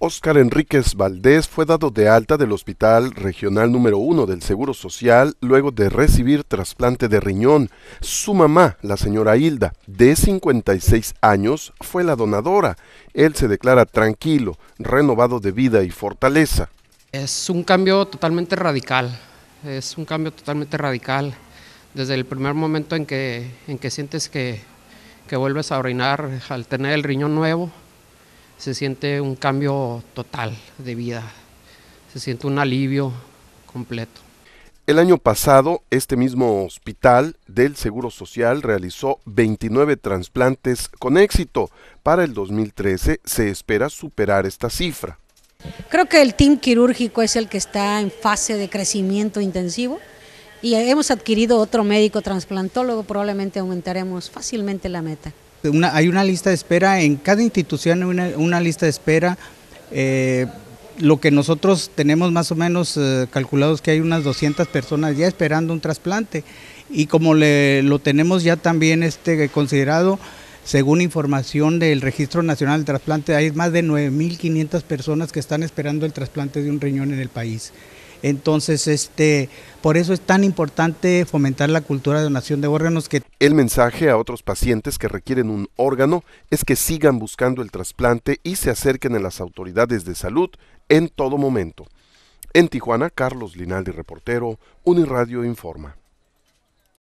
Óscar Enríquez Valdés fue dado de alta del Hospital Regional número 1 del Seguro Social luego de recibir trasplante de riñón. Su mamá, la señora Hilda, de 56 años, fue la donadora. Él se declara tranquilo, renovado de vida y fortaleza. Es un cambio totalmente radical, es un cambio totalmente radical. Desde el primer momento en que, en que sientes que, que vuelves a orinar al tener el riñón nuevo, se siente un cambio total de vida, se siente un alivio completo. El año pasado, este mismo hospital del Seguro Social realizó 29 trasplantes con éxito. Para el 2013 se espera superar esta cifra. Creo que el team quirúrgico es el que está en fase de crecimiento intensivo y hemos adquirido otro médico trasplantólogo, probablemente aumentaremos fácilmente la meta una, hay una lista de espera, en cada institución una, lista de espera. Eh, lo que nosotros tenemos más o menos eh, calculado es que hay unas 200 personas ya esperando un trasplante y como le, lo tenemos ya también este considerado según información del Registro Nacional de Trasplante hay más de 9500 personas que están esperando el trasplante de un riñón en el país. Entonces, este, por eso es tan importante fomentar la cultura de donación de órganos que el mensaje a otros pacientes que requieren un órgano es que sigan buscando el trasplante y se acerquen a las autoridades de salud en todo momento. En Tijuana, Carlos Linaldi, reportero, Uniradio Informa.